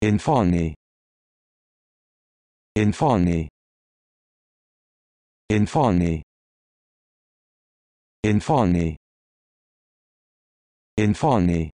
Infani. Infani. Infani. Infani. Infani.